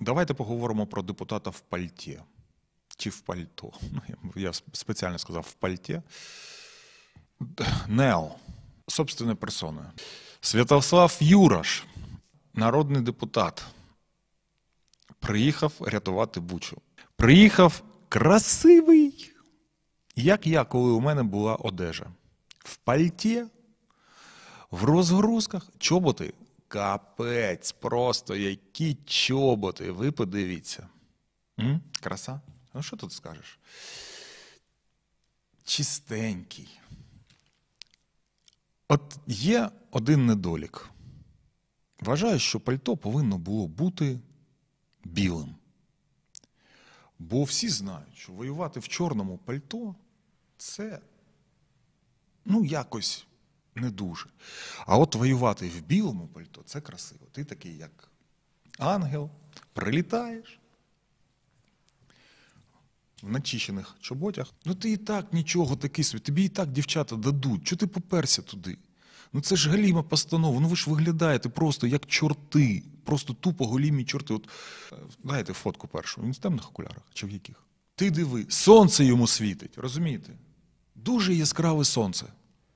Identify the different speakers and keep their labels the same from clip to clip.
Speaker 1: Давайте поговоримо про депутата в пальті. Чи в пальто. Ну, я спеціально сказав в пальті. Нео, собственної персони. Святослав Юраш, народний депутат, приїхав рятувати Бучу. Приїхав красивий, як я, коли у мене була одежа. В пальті, в розгрузках, чоботи капець, просто які чоботи. Ви подивіться. М? Краса? Ну, що тут скажеш? Чистенький. От є один недолік. Вважаю, що пальто повинно було бути білим. Бо всі знають, що воювати в чорному пальто це ну, якось не дуже. А от воювати в білому пальто це красиво. Ти такий, як ангел, прилітаєш. В начищених чоботях, ну ти і так нічого такий собі, тобі і так дівчата дадуть. Чого ти поперся туди? Ну це ж галіма постанова. Ну ви ж виглядаєте просто як чорти, просто тупо голімі чорти. От дайте е, фотку першу. Він в темних окулярах чи в яких? Ти диви, сонце йому світить, розумієте? Дуже яскраве сонце.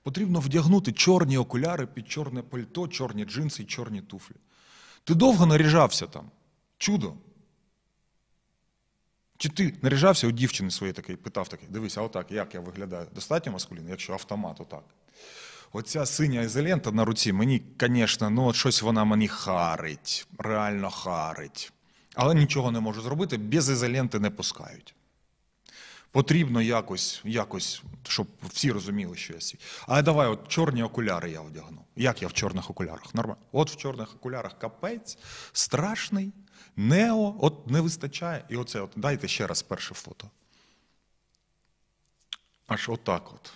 Speaker 1: Потрібно вдягнути чорні окуляри під чорне пальто, чорні джинси і чорні туфлі. Ти довго наріжався там? Чудо. Чи ти наріжався у дівчини своєї такий, питав такий, дивися, отак, як я виглядаю? Достатньо маскулінно, якщо автомат, отак. Оця синя ізолента на руці, мені, звісно, ну, от щось вона мені харить, реально харить. Але нічого не можу зробити, без ізоленти не пускають. Потрібно якось, якось, щоб всі розуміли, що я свій. Але давай, от чорні окуляри я одягну. Як я в чорних окулярах? Нормально. От в чорних окулярах капець, страшний, нео, от не вистачає. І оце от дайте ще раз перше фото. Аж отак от.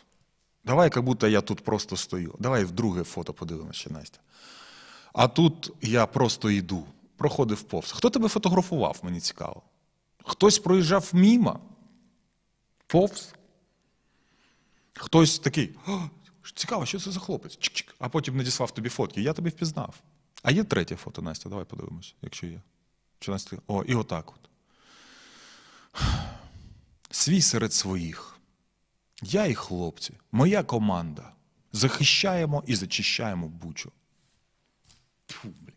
Speaker 1: Давай, як будто я тут просто стою. Давай в друге фото подивимося, Настя. А тут я просто йду, проходив повз. Хто тебе фотографував, мені цікаво. Хтось проїжджав мімо повз. Хтось такий, цікаво, що це за хлопець? Чик-чик. А потім надіслав тобі фотки. Я тобі впізнав. А є третє фото, Настя, давай подивимось, якщо є. Чи Настя? О, і отак от. Свій серед своїх. Я і хлопці, моя команда. Захищаємо і зачищаємо бучу. Фу, блін.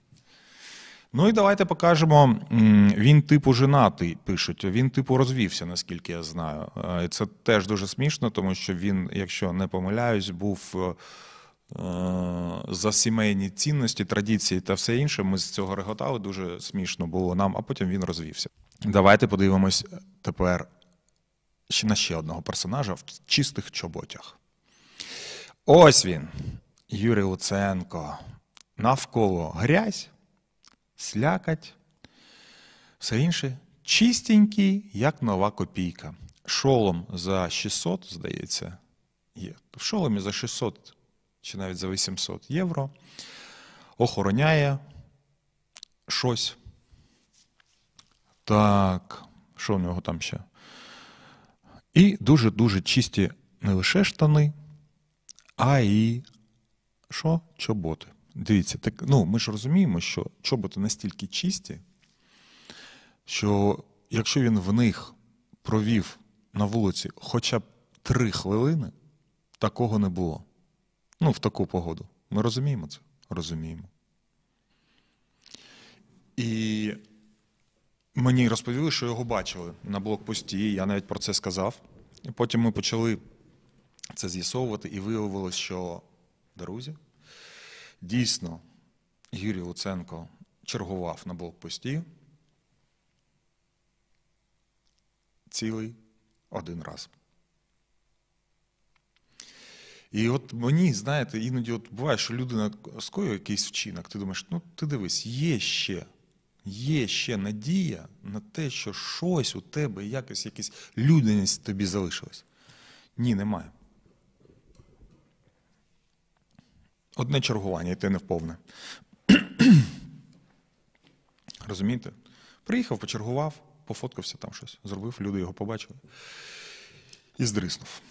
Speaker 1: Ну і давайте покажемо. Він типу женатий пишуть. Він типу розвівся, наскільки я знаю. Е, і Це теж дуже смішно, тому що він, якщо не помиляюсь, був е, за сімейні цінності, традиції та все інше. Ми з цього реготали. Дуже смішно було нам, а потім він розвівся. Давайте подивимось тепер на ще одного персонажа в чистих чоботях. Ось він, Юрій Луценко. Навколо грязь слякать, все інше чистенький, як нова копійка. Шолом за 600, здається, є. В шоломі за 600 чи навіть за 800 євро охороняє щось. Так, що в нього там ще? І дуже-дуже чисті не лише штани, а і що? Чоботи. Дивіться, так ну ми ж розуміємо, що чоботи настільки чисті, що якщо він в них провів на вулиці хоча б три хвилини, такого не було. Ну, в таку погоду. Ми розуміємо це? Розуміємо. І мені розповіли, що його бачили на блокпості. Я навіть про це сказав. І Потім ми почали це з'ясовувати, і виявилося, що друзі. Дійсно, Юрій Луценко чергував на блокпості цілий один раз. І от мені, знаєте, іноді от буває, що людина скоює якийсь вчинок, ти думаєш, ну ти дивись, є ще, є ще надія на те, що щось у тебе, якось якась людяність тобі залишилась. Ні, немає. Одне чергування, йти ти не вповне. Розумієте? Приїхав, почергував, пофоткався там щось, зробив, люди його побачили і здриснув.